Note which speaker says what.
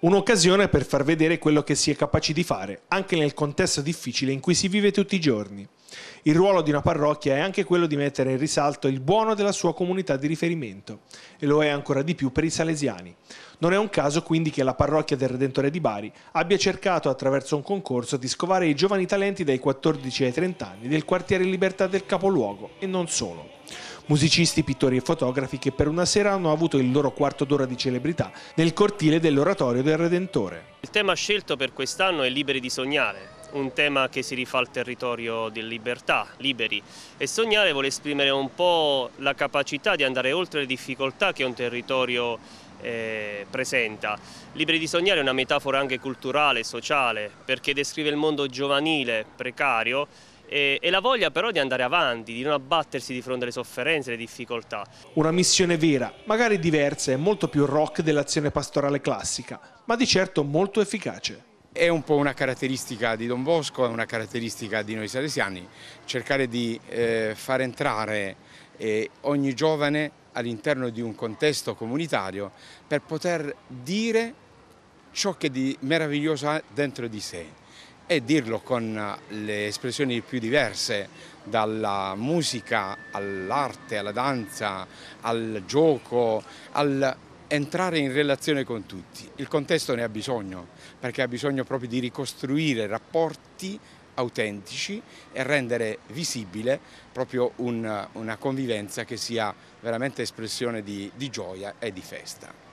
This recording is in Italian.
Speaker 1: un'occasione per far vedere quello che si è capaci di fare, anche nel contesto difficile in cui si vive tutti i giorni. Il ruolo di una parrocchia è anche quello di mettere in risalto il buono della sua comunità di riferimento e lo è ancora di più per i salesiani. Non è un caso quindi che la parrocchia del Redentore di Bari abbia cercato attraverso un concorso di scovare i giovani talenti dai 14 ai 30 anni del quartiere Libertà del capoluogo e non solo. Musicisti, pittori e fotografi che per una sera hanno avuto il loro quarto d'ora di celebrità nel cortile dell'oratorio del Redentore.
Speaker 2: Il tema scelto per quest'anno è Liberi di sognare, un tema che si rifà al territorio di Libertà liberi e sognare vuole esprimere un po' la capacità di andare oltre le difficoltà che un territorio eh, presenta. Liberi di sognare è una metafora anche culturale, sociale, perché descrive il mondo giovanile, precario, e, la voglia però di andare avanti, di non abbattersi di fronte alle sofferenze, alle difficoltà.
Speaker 1: Una missione vera, magari diversa e molto più rock dell'azione pastorale classica, ma di certo molto efficace.
Speaker 3: È un po' una caratteristica di Don Bosco, è una caratteristica di noi salesiani, cercare di eh, far entrare eh, ogni giovane all'interno di un contesto comunitario per poter dire ciò che di meraviglioso ha dentro di sé e dirlo con le espressioni più diverse, dalla musica all'arte, alla danza, al gioco, al entrare in relazione con tutti. Il contesto ne ha bisogno, perché ha bisogno proprio di ricostruire rapporti autentici e rendere visibile proprio un, una convivenza che sia veramente espressione di, di gioia e di festa.